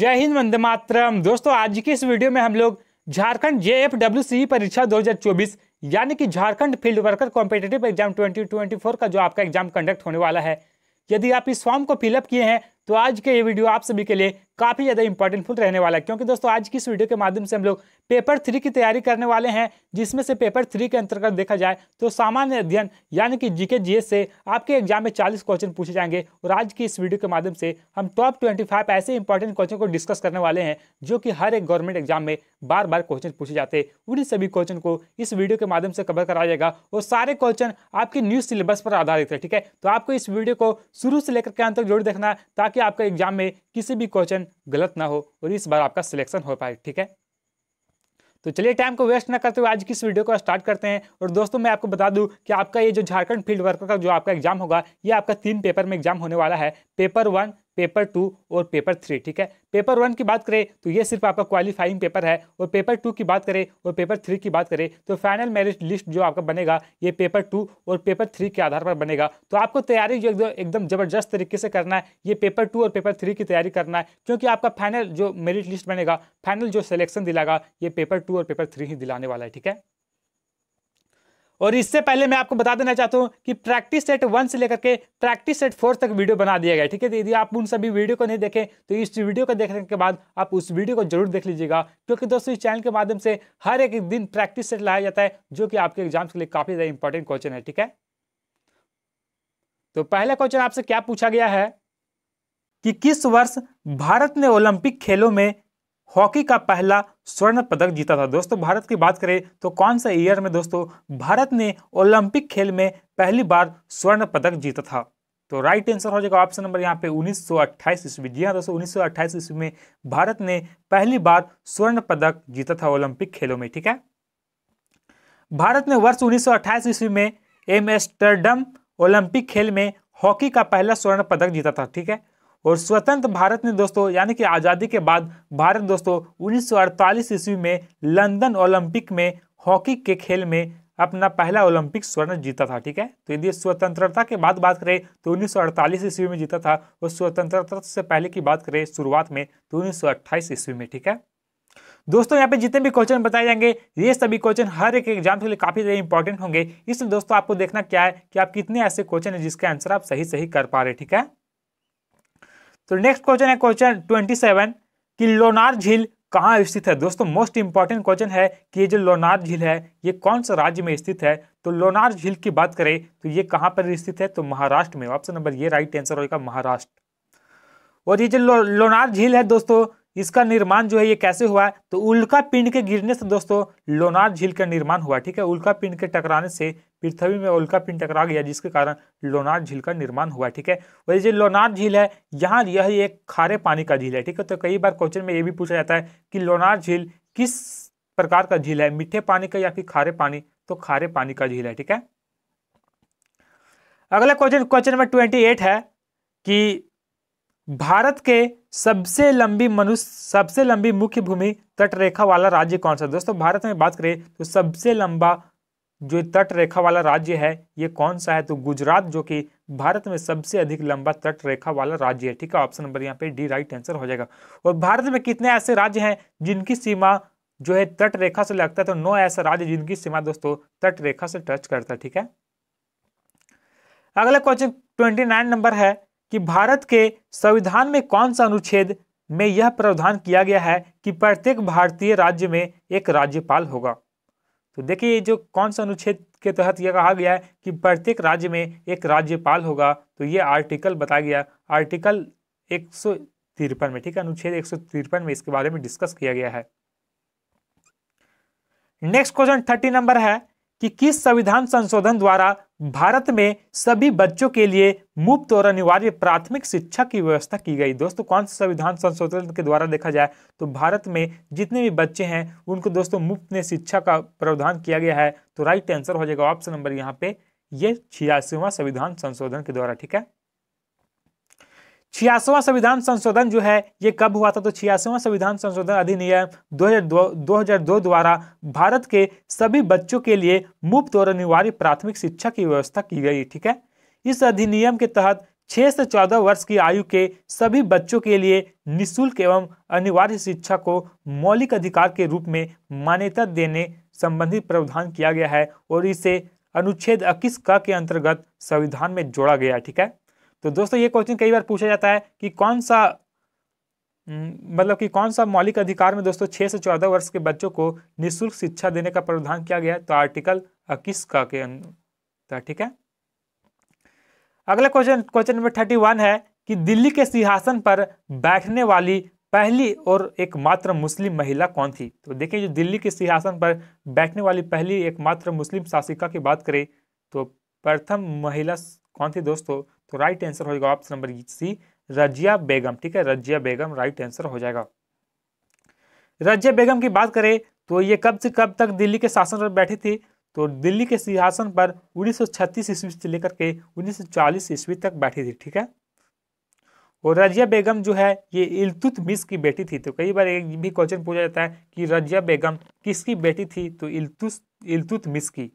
जय हिंद वंदे मातरम दोस्तों आज की इस वीडियो में हम लोग झारखंड जे परीक्षा 2024 यानी कि Jharkhand field worker competitive exam 2024 का जो आपका एग्जाम कंडक्ट होने वाला है यदि आप इस फॉर्म को फिलअप किए हैं तो आज के ये वीडियो आप सभी के लिए काफ़ी ज़्यादा इंपॉर्टेंटफुल रहने वाला है क्योंकि दोस्तों आज की इस वीडियो के माध्यम से हम लोग पेपर थ्री की तैयारी करने वाले हैं जिसमें से पेपर थ्री के अंतर्गत देखा जाए तो सामान्य अध्ययन यानी कि जीके जीएस से आपके एग्जाम में 40 क्वेश्चन पूछे जाएंगे और आज की इस वीडियो के माध्यम से हम टॉप ट्वेंटी ऐसे इंपॉर्टेंट क्वेश्चन को डिस्कस करने वाले हैं जो कि हर एक गवर्नमेंट एग्जाम में बार बार क्वेश्चन पूछे जाते हैं उन्हीं सभी क्वेश्चन को इस वीडियो के माध्यम से कवर कराया जाएगा और सारे क्वेश्चन आपके न्यूज सिलेबस पर आधारित है ठीक है तो आपको इस वीडियो को शुरू से लेकर के अंत तक देखना ताकि ताकि आपका एग्जाम में किसी भी क्वेश्चन गलत ना हो और इस बार आपका सिलेक्शन हो पाए ठीक है तो चलिए टाइम को वेस्ट ना करते हुए आज की इस वीडियो को स्टार्ट करते हैं और दोस्तों मैं आपको बता दूं कि आपका ये जो झारखंड फील्ड वर्कर का जो आपका एग्जाम होगा ये आपका तीन पेपर में एग्जाम होने वाला है पेपर वन पेपर टू और पेपर थ्री ठीक है पेपर वन की बात करें तो ये सिर्फ आपका क्वालिफाइंग पेपर है और पेपर टू की बात करें और पेपर थ्री की बात करें तो फाइनल मेरिट लिस्ट जो आपका बनेगा ये पेपर टू और पेपर थ्री के आधार पर बनेगा तो आपको तैयारी जो एकदम ज़बरदस्त तरीके से करना है ये पेपर टू और पेपर थ्री की तैयारी करना है क्योंकि आपका फाइनल जो मेरिट लिस्ट बनेगा फाइनल जो सिलेक्शन दिलाएगा ये पेपर टू और पेपर थ्री ही दिलाने वाला है ठीक है और इससे पहले मैं आपको बता देना चाहता हूँ कि प्रैक्टिस सेट वन से लेकर के प्रैक्टिस सेट फोर तक वीडियो बना दिया गया ठीक है तो यदि आप उन सभी वीडियो को नहीं देखें तो इस वीडियो को देखने के बाद आप उस वीडियो को जरूर देख लीजिएगा क्योंकि दोस्तों इस चैनल के माध्यम से हर एक दिन प्रैक्टिस सेट लाया जाता है जो कि आपके एग्जाम्स के लिए काफ़ी ज़्यादा इंपॉर्टेंट क्वेश्चन है ठीक है तो पहला क्वेश्चन आपसे क्या पूछा गया है कि किस वर्ष भारत ने ओलंपिक खेलों में हॉकी का पहला स्वर्ण पदक जीता था दोस्तों भारत की बात करें तो कौन सा ईयर में दोस्तों भारत ने ओलंपिक खेल में पहली बार स्वर्ण पदक जीता था तो राइट आंसर हो जाएगा ऑप्शन नंबर यहाँ पे 1928 ईस्वी जी हाँ दोस्तों 1928 ईस्वी में भारत ने पहली बार स्वर्ण पदक जीता था ओलंपिक खेलों में ठीक है भारत ने वर्ष 1928 ईस्वी में एमस्टरडम ओलंपिक खेल में हॉकी का पहला स्वर्ण पदक जीता था ठीक है और स्वतंत्र भारत ने दोस्तों यानी कि आज़ादी के बाद भारत दोस्तों उन्नीस ईस्वी में लंदन ओलंपिक में हॉकी के खेल में अपना पहला ओलंपिक स्वर्ण जीता था ठीक है तो यदि स्वतंत्रता के बाद बात करें तो 1948 ईस्वी में जीता था और स्वतंत्रता से पहले की बात करें शुरुआत में तो 1928 ईस्वी में ठीक है दोस्तों यहाँ पे जितने भी क्वेश्चन बताए जाएंगे ये सभी क्वेश्चन हर एक एग्जाम के लिए काफी ज्यादा इंपॉर्टेंट होंगे इसलिए दोस्तों आपको देखना क्या है कि आप कितने ऐसे क्वेश्चन है जिसके आंसर आप सही सही कर पा रहे ठीक है तो नेक्स्ट क्वेश्चन है क्वेश्चन ट्वेंटी सेवन कि लोनार झील कहाँ स्थित है दोस्तों मोस्ट इंपॉर्टेंट क्वेश्चन है कि ये जो लोनार झील है ये कौन सा राज्य में स्थित है तो लोनार झील की बात करें तो ये कहाँ पर स्थित है तो महाराष्ट्र में ऑप्शन नंबर ये राइट आंसर होगा महाराष्ट्र और ये जो लो, लोनार झील है दोस्तों इसका निर्माण जो है ये कैसे हुआ तो उल्का पिंड के गिरने से दोस्तों लोनार झील का निर्माण हुआ ठीक है उल्का पिंड के टकराने से पृथ्वी में उल्का पिंड टकरा गया जिसके कारण लोनार झील का निर्माण हुआ ठीक है और ये जो लोनार झील है यहाँ यह एक खारे पानी का झील है ठीक है तो कई बार क्वेश्चन में ये भी पूछा जाता है कि लोनार झील किस प्रकार का झील है मीठे पानी का या फिर खारे पानी तो खारे पानी का झील है ठीक है अगला question question number twenty eight है कि भारत के सबसे लंबी मनुष्य सबसे लंबी मुख्य भूमि तटरेखा वाला राज्य कौन सा दोस्तों भारत में बात करें तो सबसे लंबा जो तट रेखा वाला राज्य है ये कौन सा है तो गुजरात जो कि भारत में सबसे अधिक लंबा तट रेखा वाला राज्य है ठीक है ऑप्शन नंबर यहाँ पे डी राइट आंसर हो जाएगा और भारत में कितने ऐसे राज्य हैं जिनकी सीमा जो है तट रेखा से लगता है तो नौ ऐसा राज्य जिनकी सीमा दोस्तों तट रेखा से टच करता है ठीक है अगला क्वेश्चन ट्वेंटी नाइन नंबर है कि भारत के संविधान में कौन सा अनुच्छेद में यह प्रावधान किया गया है कि प्रत्येक भारतीय राज्य में एक राज्यपाल होगा तो देखिए ये जो कौन सा अनुच्छेद के तहत यह कहा गया है कि प्रत्येक राज्य में एक राज्यपाल होगा तो ये आर्टिकल बताया गया आर्टिकल एक तिरपन में ठीक है अनुच्छेद एक तिरपन में इसके बारे में डिस्कस किया गया है नेक्स्ट क्वेश्चन थर्टी नंबर है कि किस संविधान संशोधन द्वारा भारत में सभी बच्चों के लिए मुफ्त और अनिवार्य प्राथमिक शिक्षा की व्यवस्था की गई दोस्तों कौन से संविधान संशोधन के द्वारा देखा जाए तो भारत में जितने भी बच्चे हैं उनको दोस्तों मुफ्त में शिक्षा का प्रावधान किया गया है तो राइट आंसर हो जाएगा ऑप्शन नंबर यहाँ पे ये छियासीवा संविधान संशोधन के द्वारा ठीक है छियासवां संविधान संशोधन जो है ये कब हुआ था तो छियासवां संविधान संशोधन अधिनियम 2002 द्वारा भारत के सभी बच्चों के लिए मुफ्त और अनिवार्य प्राथमिक शिक्षा की व्यवस्था की गई ठीक है इस अधिनियम के तहत 6 से 14 वर्ष की आयु के सभी बच्चों के लिए निशुल्क एवं अनिवार्य शिक्षा को मौलिक अधिकार के रूप में मान्यता देने संबंधी प्रावधान किया गया है और इसे अनुच्छेद इक्कीस क के अंतर्गत संविधान में जोड़ा गया ठीक है तो दोस्तों ये क्वेश्चन कई बार पूछा जाता है कि कौन सा हम्म, मतलब कि कौन सा मौलिक अधिकार में दोस्तों छः से चौदह वर्ष के बच्चों को निःशुल्क शिक्षा देने का प्रावधान किया गया है तो आर्टिकल इक्कीस का के अंदर तो ठीक है अगला question question number thirty one है कि दिल्ली के सिंहासन पर बैठने वाली पहली और एकमात्र मुस्लिम महिला कौन थी तो देखिए जो दिल्ली के सिंहासन पर बैठने वाली पहली एकमात्र मुस्लिम शासिका की बात करें तो प्रथम महिला कौन थी दोस्तों तो राइट आंसर होगा option number C Razia Begum ठीक है रजिया बेगम राइट आंसर हो जाएगा रजिया बेगम की बात करें तो ये कब से कब तक दिल्ली के शासन पर बैठी थी तो दिल्ली के सिंहासन पर 1936 ईस्वी से लेकर के 1940 ईस्वी तक बैठी थी ठीक है और रजिया बेगम जो है ये इलतुत मिस की बेटी थी तो कई बार एक भी क्वेश्चन पूछा जाता है कि रजिया बेगम किसकी बेटी थी तो इलतुत इलतुत मिस की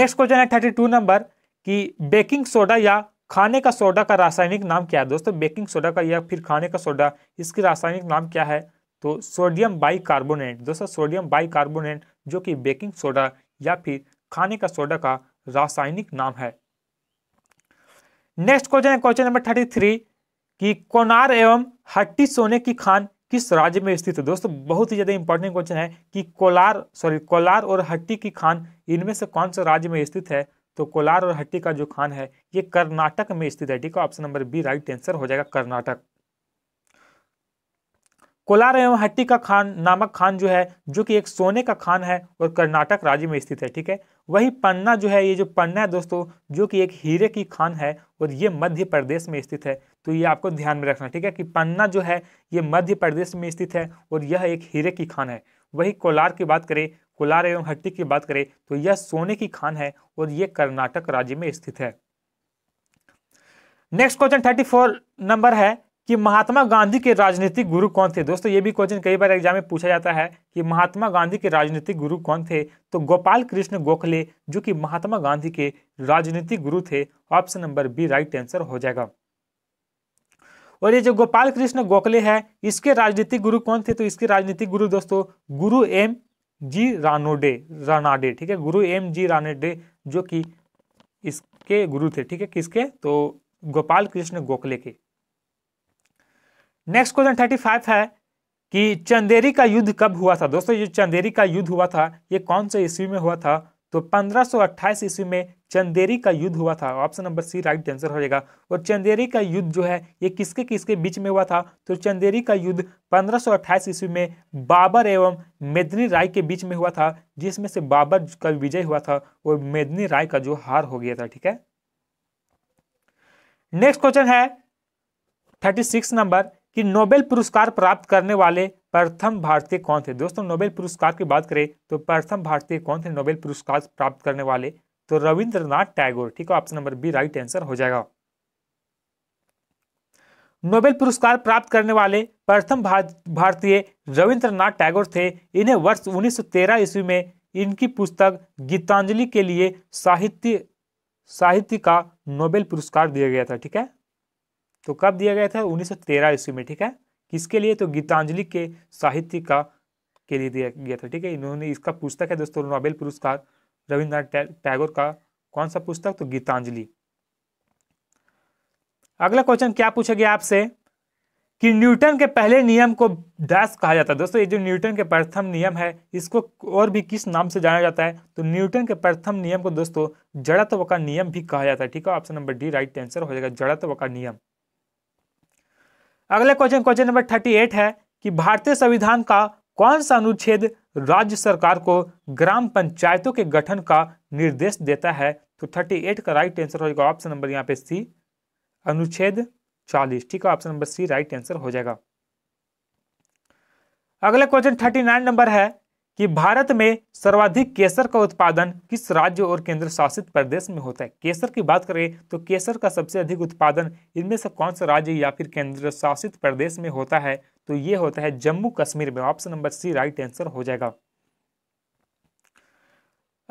नेक्स्ट क्वेश्चन है थर्टी टू नंबर कि बेकिंग सोडा या खाने का सोडा का रासायनिक नाम क्या है दोस्तों बेकिंग सोडा का या फिर खाने का सोडा इसकी रासायनिक नाम क्या है तो सोडियम कार्बोनेट दोस्तों सोडियम कार्बोनेट जो कि बेकिंग सोडा या फिर खाने का सोडा का रासायनिक नाम है नेक्स्ट क्वेश्चन है क्वेश्चन नंबर थर्टी थ्री कि कोनार एवं हट्टी सोने की खान किस राज्य में स्थित है दोस्तों बहुत ही ज्यादा इंपॉर्टेंट क्वेश्चन है कि कोलार सॉरी कोलार और हट्टी की खान इनमें से कौन सा राज्य में स्थित है तो कोलार और हट्टी का जो खान है ये कर्नाटक में स्थित है ठीक है option number B right answer हो जाएगा कर्नाटक कोलार एवं हट्टी का खान नामक खान जो है जो कि एक सोने का खान है और कर्नाटक राज्य में स्थित है ठीक है वही पन्ना जो है ये जो पन्ना है दोस्तों जो कि एक हीरे की खान है और ये मध्य प्रदेश में स्थित है तो ये आपको ध्यान में रखना ठीक है कि पन्ना जो है ये मध्य प्रदेश में स्थित है और यह एक हीरे की खान है वही कोलार की बात करें कोलार एवं हट्टी की बात करें तो यह सोने की खान है और यह कर्नाटक राज्य में स्थित है next question thirty four number है कि महात्मा गांधी के राजनीतिक गुरु कौन थे दोस्तों ये भी क्वेश्चन कई बार एग्जाम में पूछा जाता है कि महात्मा गांधी के राजनीतिक गुरु कौन थे तो गोपाल कृष्ण गोखले जो कि महात्मा गांधी के राजनीतिक गुरु थे option number B right answer हो जाएगा और ये जो गोपाल कृष्ण गोखले है इसके राजनीतिक गुरु कौन थे तो इसके राजनीतिक गुरु दोस्तों गुरु एम जी रानोडे रानाडे ठीक है गुरु एम जी रानोडे जो कि इसके गुरु थे ठीक है किसके तो गोपाल कृष्ण गोखले के नेक्स्ट क्वेश्चन थर्टी फाइव है कि चंदेरी का युद्ध कब हुआ था दोस्तों ये चंदेरी का युद्ध हुआ था ये कौन से ईस्वी में हुआ था तो 1528 ईस्वी में चंदेरी का युद्ध हुआ था option number C right answer हो जाएगा और चंदेरी का युद्ध जो है ये किसके किसके बीच में हुआ था तो चंदेरी का युद्ध 1528 ईस्वी में बाबर एवं मेदनी राय के बीच में हुआ था जिसमें से बाबर का विजय हुआ था और मेदनी राय का जो हार हो गया था ठीक है नेक्स्ट क्वेश्चन है थर्टी नंबर कि नोबेल पुरस्कार प्राप्त करने वाले प्रथम भारतीय कौन थे दोस्तों नोबेल पुरस्कार की बात करें तो प्रथम भारतीय कौन थे नोबेल पुरस्कार प्राप्त करने वाले तो रविंद्रनाथ टैगोर ठीक है option number B right answer हो जाएगा नोबेल पुरस्कार प्राप्त करने वाले प्रथम भारतीय रविंद्रनाथ टैगोर थे इन्हें वर्ष 1913 ईस्वी में इनकी पुस्तक गीतांजलि के लिए साहित्य साहित्य का नोबेल पुरस्कार दिया गया था ठीक है तो कब दिया गया था 1913 ईस्वी में ठीक है किसके लिए तो गीतांजलि के साहित्य का के लिए दिया गया था ठीक है इन्होंने इसका पुस्तक है दोस्तों नोबेल पुरस्कार रविन्द्रनाथ टैगोर का कौन सा पुस्तक तो गीतांजलि अगला क्वेश्चन क्या पूछा गया आपसे कि न्यूटन के पहले नियम को डैश कहा जाता है दोस्तों ये जो न्यूटन के प्रथम नियम है इसको और भी किस नाम से जाना जाता है तो न्यूटन के प्रथम नियम को दोस्तों जड़त्व का नियम भी कहा जाता है ठीक है option number D right answer हो जाएगा जड़त्व का नियम अगला question question number thirty eight है कि भारतीय संविधान का कौन सा अनुच्छेद राज्य सरकार को ग्राम पंचायतों के गठन का निर्देश देता है तो थर्टी एट का राइट आंसर हो जाएगा ऑप्शन नंबर यहाँ पे सी अनुच्छेद चालीस ठीक है option number C right answer हो जाएगा अगला क्वेश्चन थर्टी नाइन नंबर है कि भारत में सर्वाधिक केसर का उत्पादन किस राज्य और केंद्र शासित प्रदेश में होता है केसर की बात करें तो केसर का सबसे अधिक उत्पादन इनमें से कौन सा राज्य या फिर केंद्र शासित प्रदेश में होता है तो ये होता है जम्मू कश्मीर में option number C right answer हो जाएगा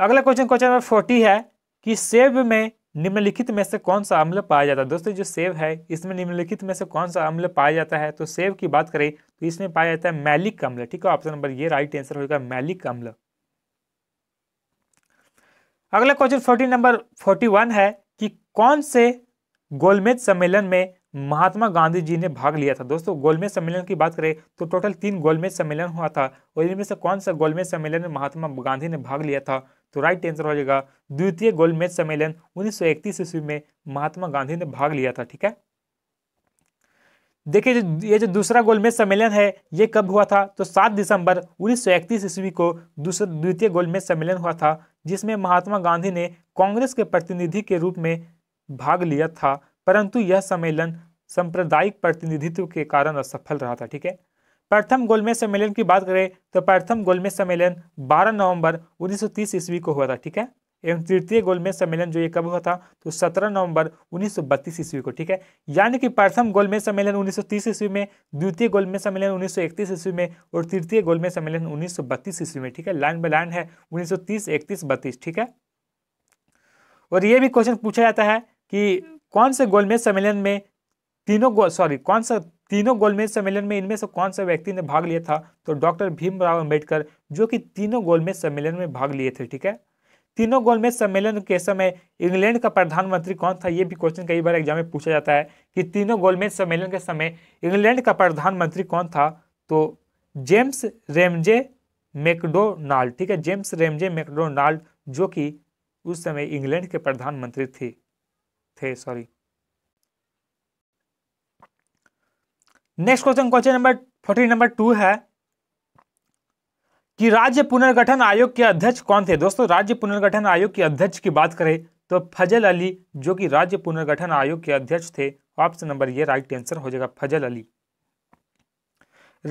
अगला क्वेश्चन क्वेश्चन नंबर फोर्टी है कि सेब में निम्नलिखित में से कौन सा अम्ल पाया जाता है दोस्तों जो सेब है इसमें निम्नलिखित में से कौन सा अम्ल पाया जाता है तो सेब की बात करें तो इसमें पाया जाता है मैलिक अम्ल ठीक है ऑप्शन नंबर ये राइट आंसर होगा मैलिक अम्ल अगला question forty number forty one है कि कौन से गोलमेज सम्मेलन में महात्मा गांधी जी ने भाग लिया था दोस्तों गोलमेज सम्मेलन की बात करें तो टोटल तीन गोलमेज सम्मेलन हुआ था और इनमें से कौन सा गोलमेज सम्मेलन में महात्मा गांधी ने भाग लिया था तो राइट आंसर हो जाएगा द्वितीय गोलमेज सम्मेलन उन्नीस सौ इकतीस ईस्वी में महात्मा गांधी ने भाग लिया था ठीक है देखिए जो ये जो दूसरा गोलमेज सम्मेलन है ये कब हुआ था तो 7 दिसंबर इकतीस ईस्वी को दूसरा द्वितीय गोलमेज सम्मेलन हुआ था जिसमें महात्मा गांधी ने कांग्रेस के प्रतिनिधि के रूप में भाग लिया था परंतु यह सम्मेलन सांप्रदायिक प्रतिनिधित्व के कारण असफल रहा था ठीक है प्रथम गोलमेज सम्मेलन की बात करें तो प्रथम गोलमेज सम्मेलन 12 नवंबर 1930 ईस्वी को हुआ था ठीक है एवं तृतीय गोलमेज सम्मेलन जो ये कब हुआ था तो 17 नवंबर 1932 ईस्वी को ठीक है यानी कि प्रथम गोलमेज सम्मेलन 1930 ईस्वी में द्वितीय गोलमेज सम्मेलन 1931 ईस्वी में और तृतीय गोलमेज सम्मेलन 1932 ईस्वी में ठीक है लाइन बाय लाइन है उन्नीस सौ तीस ठीक है और ये भी क्वेश्चन पूछा जाता है कि कौन से गोलमेज सम्मेलन में तीनों सॉरी कौन सा तीनों गोलमेज सम्मेलन में इनमें से कौन सा व्यक्ति ने भाग लिया था तो डॉक्टर भीमराव अम्बेडकर जो कि तीनों गोलमेज सम्मेलन में भाग लिए थे ठीक है तीनों गोलमेज सम्मेलन के समय इंग्लैंड का प्रधानमंत्री कौन था ये भी क्वेश्चन कई बार एग्जाम में पूछा जाता है कि तीनों गोलमेज सम्मेलन के समय इंग्लैंड का प्रधानमंत्री कौन था तो जेम्स रेमजे मैकडोनाल्ड ठीक है जेम्स रेमजे मैकडोनाल्ड जो कि उस समय इंग्लैंड के प्रधानमंत्री थे थे sorry next question question number fourteen number two है कि राज्य पुनर्गठन आयोग के अध्यक्ष कौन थे दोस्तों राज्य पुनर्गठन आयोग के अध्यक्ष की बात करें तो फजल अली जो कि राज्य पुनर्गठन आयोग के अध्यक्ष थे ऑप्शन नंबर ये राइट आंसर हो जाएगा फजल अली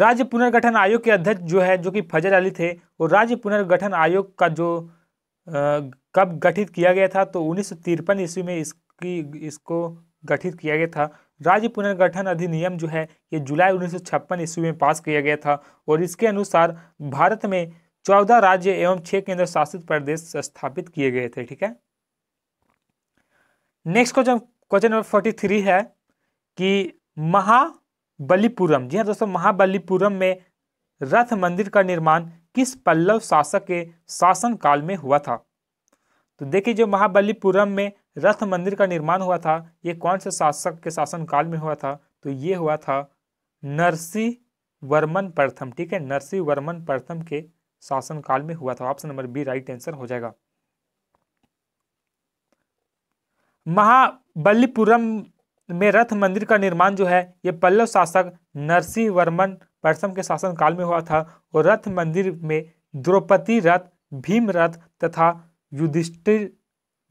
राज्य पुनर्गठन आयोग के अध्यक्ष जो है जो कि फजल अली थे वो राज्य पुनर्गठन आयोग का जो आ, कब गठित किया गया था तो उन्नीस ईस्वी में इसकी इसको गठित किया गया था राज्य पुनर्गठन अधिनियम जो है ये जुलाई उन्नीस सौ ईस्वी में पास किया गया था और इसके अनुसार भारत में चौदह राज्य एवं छह केंद्र शासित प्रदेश स्थापित किए गए थे ठीक है next question question number forty three है कि महाबलीपुरम जी हाँ दोस्तों महाबलीपुरम में रथ मंदिर का निर्माण किस पल्लव शासक के शासन काल में हुआ था तो देखिए जो महाबलीपुरम में रथ मंदिर का निर्माण हुआ था ये कौन से शासक के शासनकाल में हुआ था तो ये हुआ था नरसी वर्मन प्रथम ठीक है नरसी वर्मन प्रथम के शासनकाल में हुआ था option number B right answer हो जाएगा महाबलीपुरम में रथ मंदिर का निर्माण जो है ये पल्लव शासक नरसी वर्मन प्रथम के शासनकाल में हुआ था और रथ मंदिर में द्रौपदी रथ भीम रथ तथा युधिष्ठिर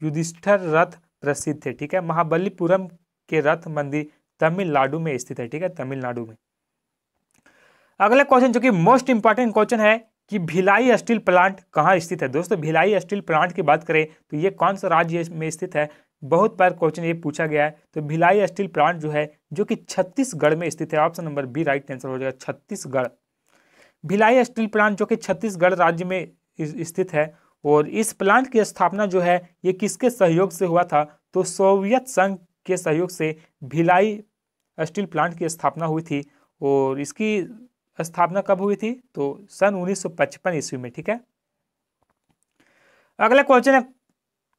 युधिष्ठर रथ प्रसिद्ध थे ठीक है महाबलीपुरम के रथ मंदिर तमिलनाडु में स्थित है ठीक है तमिलनाडु में अगला क्वेश्चन जो कि मोस्ट इंपॉर्टेंट क्वेश्चन है कि भिलाई स्टील प्लांट कहाँ स्थित है दोस्तों भिलाई स्टील प्लांट की बात करें तो ये कौन सा राज्य में स्थित है बहुत बार क्वेश्चन ये पूछा गया है तो भिलाई स्टील प्लांट जो है जो कि छत्तीसगढ़ में स्थित है option number B right answer हो जाएगा छत्तीसगढ़ भिलाई स्टील प्लांट जो कि छत्तीसगढ़ राज्य में स्थित है और इस प्लांट की स्थापना जो है ये किसके सहयोग से हुआ था तो सोवियत संघ के सहयोग से भिलाई स्टील प्लांट की स्थापना हुई थी और इसकी स्थापना कब हुई थी तो सन 1955 ईस्वी में ठीक है अगला क्वेश्चन है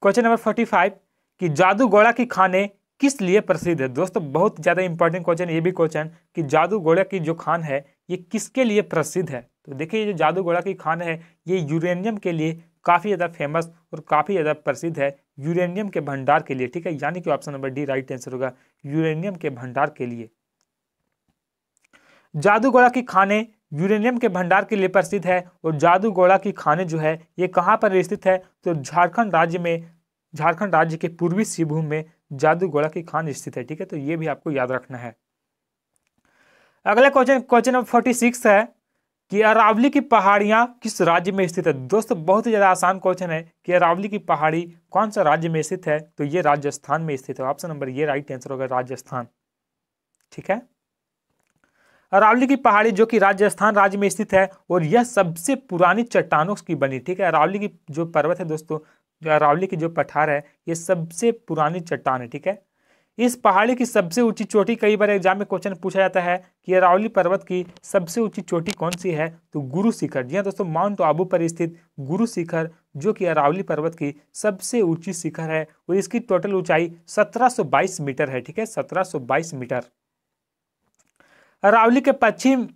क्वेश्चन नंबर 45 कि घोड़ा की खाने किस लिए प्रसिद्ध है दोस्तों बहुत ज़्यादा इंपॉर्टेंट क्वेश्चन ये भी क्वेश्चन कि गोड़ा की जो खान है ये किसके लिए प्रसिद्ध है तो देखिए जो जादूगोड़ा की खान है ये यूरेनियम के लिए काफ़ी ज़्यादा फेमस और काफ़ी ज़्यादा प्रसिद्ध है यूरेनियम के भंडार के लिए ठीक है यानी कि option number D right answer होगा यूरेनियम के भंडार के लिए जादूगोड़ा की खाने यूरेनियम के भंडार के लिए प्रसिद्ध है और जादूगोड़ा की खाने जो है ये कहाँ पर स्थित है तो झारखंड राज्य में झारखंड राज्य के पूर्वी सिंहभूम में जादूगोड़ा की खान स्थित है ठीक है तो ये भी आपको याद रखना है अगला question question number forty six है कि अरावली की पहाड़ियाँ किस राज्य में स्थित है दोस्तों बहुत ही ज़्यादा आसान क्वेश्चन है कि अरावली की पहाड़ी कौन सा राज्य में स्थित है तो ये राजस्थान में स्थित है ऑप्शन नंबर ये राइट आंसर होगा राजस्थान ठीक है अरावली की पहाड़ी जो कि राजस्थान राज्य में स्थित है और यह सबसे पुरानी चट्टानों की बनी ठीक है अरावली की जो पर्वत है दोस्तों जो अरावली की जो पठार है ये सबसे पुरानी चट्टान है ठीक है इस पहाड़ी की सबसे ऊंची चोटी कई बार एग्जाम में क्वेश्चन पूछा जाता है कि अरावली पर्वत की सबसे ऊंची चोटी कौन सी है तो गुरु शिखर जी हाँ दोस्तों माउंट आबू पर स्थित गुरु शिखर जो कि अरावली पर्वत की सबसे ऊंची शिखर है और इसकी टोटल ऊंचाई 1722 मीटर है ठीक है 1722 मीटर अरावली के पश्चिम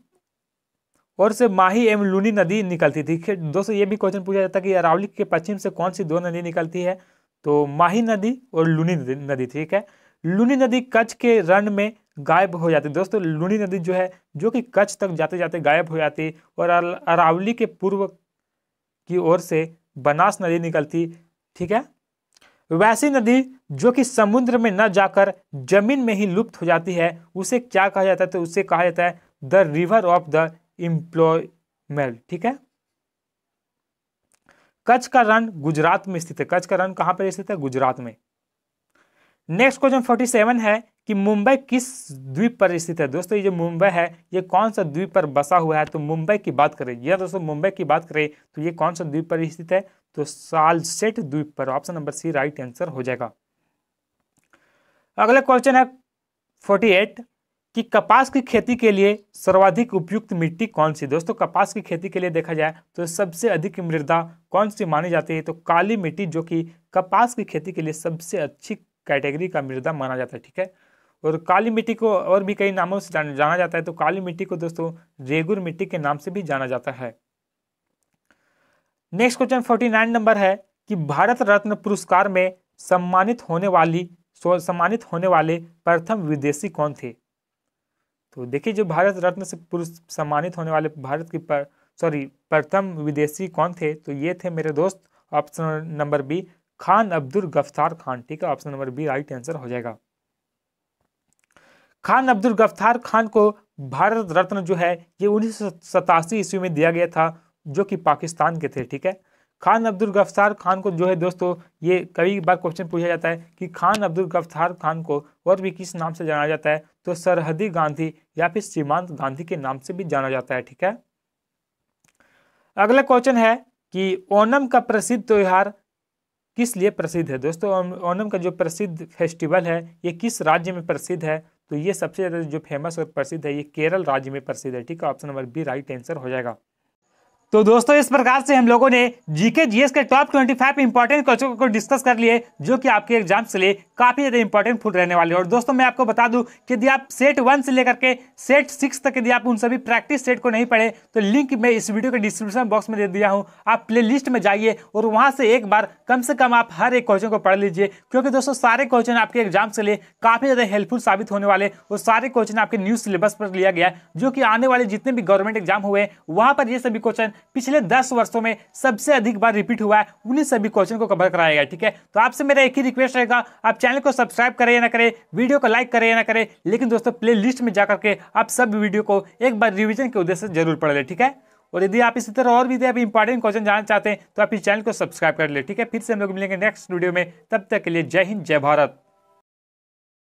और से माही एवं लूनी नदी निकलती थी दोस्तों ये भी क्वेश्चन पूछा जाता है कि अरावली के पश्चिम से कौन सी दो नदी निकलती है तो माही नदी और लूनी नदी ठीक है लूनी नदी कच्छ के रण में गायब हो जाती है दोस्तों लूनी नदी जो है जो कि कच्छ तक जाते जाते गायब हो जाती और अरावली के पूर्व की ओर से बनास नदी निकलती ठीक है वैसी नदी जो कि समुद्र में न जाकर जमीन में ही लुप्त हो जाती है उसे क्या कहा जाता है तो उसे कहा जाता है the river of the employment ठीक है कच्छ का रण गुजरात में स्थित है कच्छ का रण कहाँ पर स्थित है गुजरात में नेक्स्ट क्वेश्चन फोर्टी सेवन है कि मुंबई किस द्वीप पर स्थित है दोस्तों ये जो मुंबई है ये कौन सा द्वीप पर बसा हुआ है तो मुंबई की बात करें यह दोस्तों मुंबई की बात करें तो ये कौन सा द्वीप पर स्थित है तो सालसेट द्वीप पर option number C right answer हो जाएगा अगला क्वेश्चन है फोर्टी एट कि कपास की खेती के लिए सर्वाधिक उपयुक्त मिट्टी कौन सी दोस्तों कपास की खेती के लिए देखा जाए तो सबसे अधिक मृदा कौन सी मानी जाती है तो काली मिट्टी जो कि कपास की खेती के लिए सबसे अच्छी कैटेगरी का मृदा माना जाता है ठीक है और काली मिट्टी को और भी कई नामों से जान, जाना जाता है तो काली मिट्टी को दोस्तों रेगुर मिट्टी के नाम से भी जाना जाता है next question forty nine number है कि भारत रत्न पुरस्कार में सम्मानित होने वाली सम्मानित होने वाले प्रथम विदेशी कौन थे तो देखिए जो भारत रत्न से पुरुष सम्मानित होने वाले भारत की पर सॉरी प्रथम विदेशी कौन थे तो ये थे मेरे दोस्त option number B Khan Abdul Ghaffar Khan ठीक है option number B right answer हो जाएगा खान अब्दुल गफ्तार खान को भारत रत्न जो है ये उन्नीस सतासी ईस्वी में दिया गया था जो कि पाकिस्तान के थे ठीक है खान अब्दुल गफ्तार खान को जो है दोस्तों ये कई बार क्वेश्चन पूछा जाता है कि खान अब्दुल गफ्तार खान को और भी किस नाम से जाना जाता है तो सरहदी गांधी या फिर सीमांत गांधी के नाम से भी जाना जाता है ठीक है अगला क्वेश्चन है कि ओनम का प्रसिद्ध त्यौहार किस लिए प्रसिद्ध है दोस्तों ओणम का जो प्रसिद्ध फेस्टिवल है ये किस राज्य में प्रसिद्ध है तो ये सबसे ज़्यादा जो फेमस और प्रसिद्ध है ये केरल राज्य में प्रसिद्ध है ठीक है option number B right answer हो जाएगा तो दोस्तों इस प्रकार से हम लोगों ने जीके जीएस के टॉप 25 इंपॉर्टेंट क्वेश्चन को डिस्कस कर लिए जो कि आपके एग्जाम के लिए काफी ज्यादा इंपॉर्टेंट फूड रहने वाले हैं और दोस्तों मैं आपको बता दूं कि यदि आप सेट वन से लेकर के सेट सिक्स तक यदि आप उन सभी प्रैक्टिस सेट को नहीं पढ़े तो लिंक मैं इस वीडियो के डिस्क्रिप्शन बॉक्स में दे दिया हूँ आप प्ले लिस्ट में जाइए और वहां से एक बार कम से कम आप हर एक क्वेश्चन को पढ़ लीजिए क्योंकि दोस्तों सारे क्वेश्चन आपके एग्जाम के लिए काफी ज्यादा हेल्पफुल साबित होने वाले और सारे क्वेश्चन आपके न्यू सिलेबस पर लिया गया जो कि आने वाले जितने भी गवर्नमेंट एग्जाम हुए वहां पर ये सभी क्वेश्चन पिछले दस वर्षों में सबसे अधिक बार रिपीट हुआ है उन्हीं सभी क्वेश्चन को कवर कराया गया ठीक है तो आपसे मेरा एक ही रिक्वेस्ट रहेगा आप चैनल को सब्सक्राइब करें या ना करें वीडियो को लाइक करें या ना करें लेकिन दोस्तों प्ले लिस्ट में जाकर के आप सब वीडियो को एक बार रिविजन के उद्देश्य से जरूर पढ़ लें ठीक है और यदि आप इसी तरह और भी यदि आप इंपॉर्टेंट क्वेश्चन जानना चाहते हैं तो आप इस चैनल को सब्सक्राइब कर ले ठीक है फिर से हम लोग मिलेंगे नेक्स्ट वीडियो में तब तक के लिए जय हिंद जय भारत